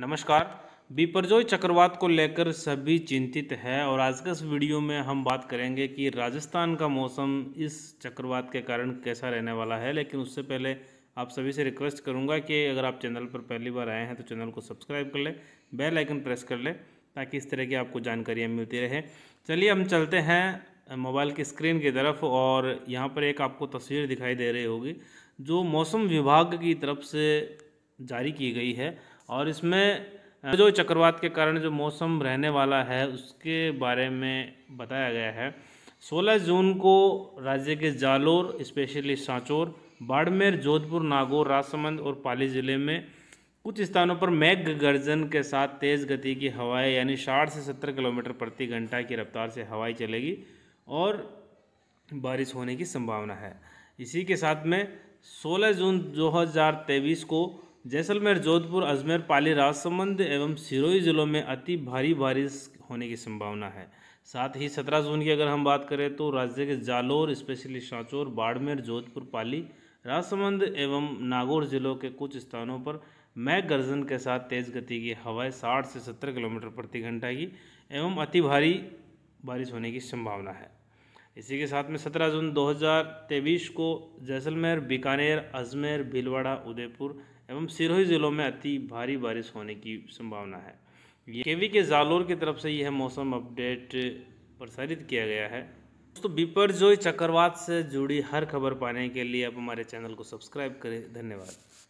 नमस्कार बिपरजोय चक्रवात को लेकर सभी चिंतित है और आज के इस वीडियो में हम बात करेंगे कि राजस्थान का मौसम इस चक्रवात के कारण कैसा रहने वाला है लेकिन उससे पहले आप सभी से रिक्वेस्ट करूंगा कि अगर आप चैनल पर पहली बार आए हैं तो चैनल को सब्सक्राइब कर लें बेल आइकन प्रेस कर लें ताकि इस तरह की आपको जानकारियाँ मिलती रहे चलिए हम चलते हैं मोबाइल की स्क्रीन की तरफ और यहाँ पर एक आपको तस्वीर दिखाई दे रही होगी जो मौसम विभाग की तरफ से जारी की गई है और इसमें जो चक्रवात के कारण जो मौसम रहने वाला है उसके बारे में बताया गया है 16 जून को राज्य के जालोर स्पेशली सांचोर बाड़मेर जोधपुर नागौर राजसमंद और पाली ज़िले में कुछ स्थानों पर मेघ गर्जन के साथ तेज़ गति की हवाएं यानी साठ से सत्तर किलोमीटर प्रति घंटा की रफ्तार से हवाएं चलेगी और बारिश होने की संभावना है इसी के साथ में 16 जून 2023 को जैसलमेर जोधपुर अजमेर पाली राजसमंद एवं सिरोही ज़िलों में अति भारी बारिश होने की संभावना है साथ ही सत्रह जून की अगर हम बात करें तो राज्य के जालोर स्पेशली सांचोर बाड़मेर जोधपुर पाली राजसमंद एवं नागौर ज़िलों के कुछ स्थानों पर मैघ गर्जन के साथ तेज़ गति की हवाएं 60 से 70 किलोमीटर प्रति घंटा की एवं अति भारी बारिश होने की संभावना है इसी के साथ में 17 जून 2023 को जैसलमेर बीकानेर अजमेर भीलवाड़ा उदयपुर एवं सिरोही ज़िलों में अति भारी बारिश होने की संभावना है केवी के जालोर की तरफ से यह मौसम अपडेट प्रसारित किया गया है दोस्तों विपरजोई चक्रवात से जुड़ी हर खबर पाने के लिए आप हमारे चैनल को सब्सक्राइब करें धन्यवाद